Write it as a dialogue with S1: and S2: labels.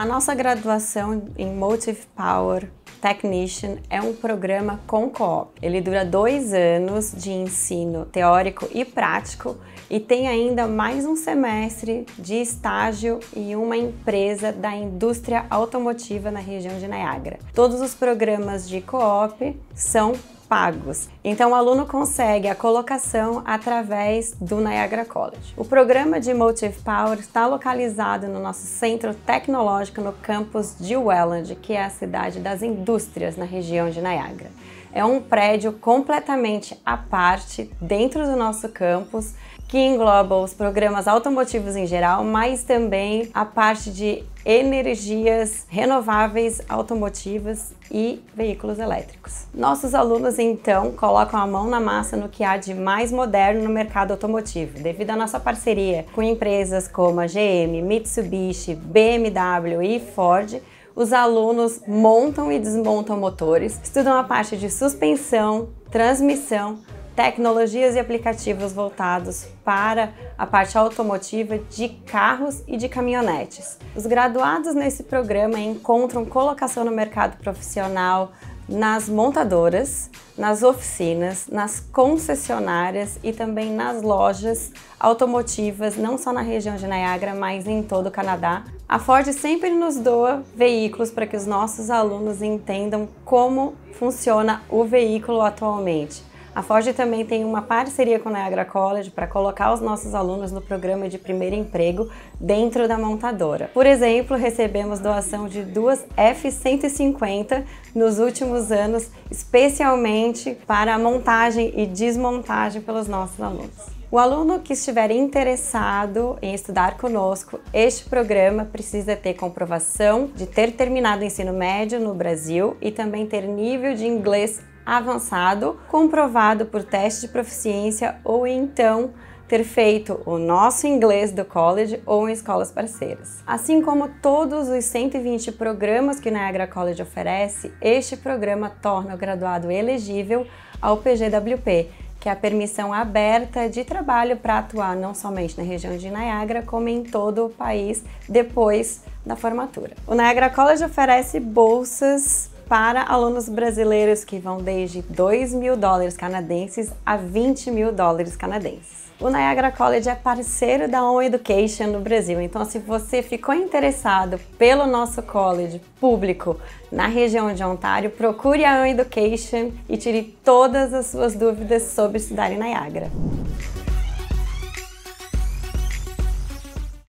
S1: A nossa graduação em Motive Power Technician é um programa com co-op. Ele dura dois anos de ensino teórico e prático e tem ainda mais um semestre de estágio em uma empresa da indústria automotiva na região de Niagara. Todos os programas de co-op são pagos. Então o aluno consegue a colocação através do Niagara College. O programa de Motive Power está localizado no nosso centro tecnológico no campus de Welland, que é a cidade das indústrias na região de Niagara. É um prédio completamente à parte dentro do nosso campus que engloba os programas automotivos em geral, mas também a parte de energias renováveis, automotivas e veículos elétricos. Nossos alunos então colocam a mão na massa no que há de mais moderno no mercado automotivo, devido à nossa parceria com empresas como a GM, Mitsubishi, BMW e Ford. Os alunos montam e desmontam motores, estudam a parte de suspensão, transmissão, tecnologias e aplicativos voltados para a parte automotiva de carros e de caminhonetes. Os graduados nesse programa encontram colocação no mercado profissional nas montadoras, nas oficinas, nas concessionárias e também nas lojas automotivas, não só na região de Niagara, mas em todo o Canadá. A Ford sempre nos doa veículos para que os nossos alunos entendam como funciona o veículo atualmente a Foge também tem uma parceria com a Niagara College para colocar os nossos alunos no programa de primeiro emprego dentro da montadora. Por exemplo, recebemos doação de duas F-150 nos últimos anos, especialmente para a montagem e desmontagem pelos nossos alunos. O aluno que estiver interessado em estudar conosco, este programa precisa ter comprovação de ter terminado o ensino médio no Brasil e também ter nível de inglês avançado, comprovado por teste de proficiência ou então ter feito o nosso inglês do college ou em escolas parceiras. Assim como todos os 120 programas que o Niagara College oferece, este programa torna o graduado elegível ao PGWP, que é a permissão aberta de trabalho para atuar não somente na região de Niagara, como em todo o país depois da formatura. O Niagara College oferece bolsas para alunos brasileiros que vão desde 2 mil dólares canadenses a 20 mil dólares canadenses. O Niagara College é parceiro da On Education no Brasil, então se você ficou interessado pelo nosso college público na região de Ontário, procure a On Education e tire todas as suas dúvidas sobre estudar em Niagara.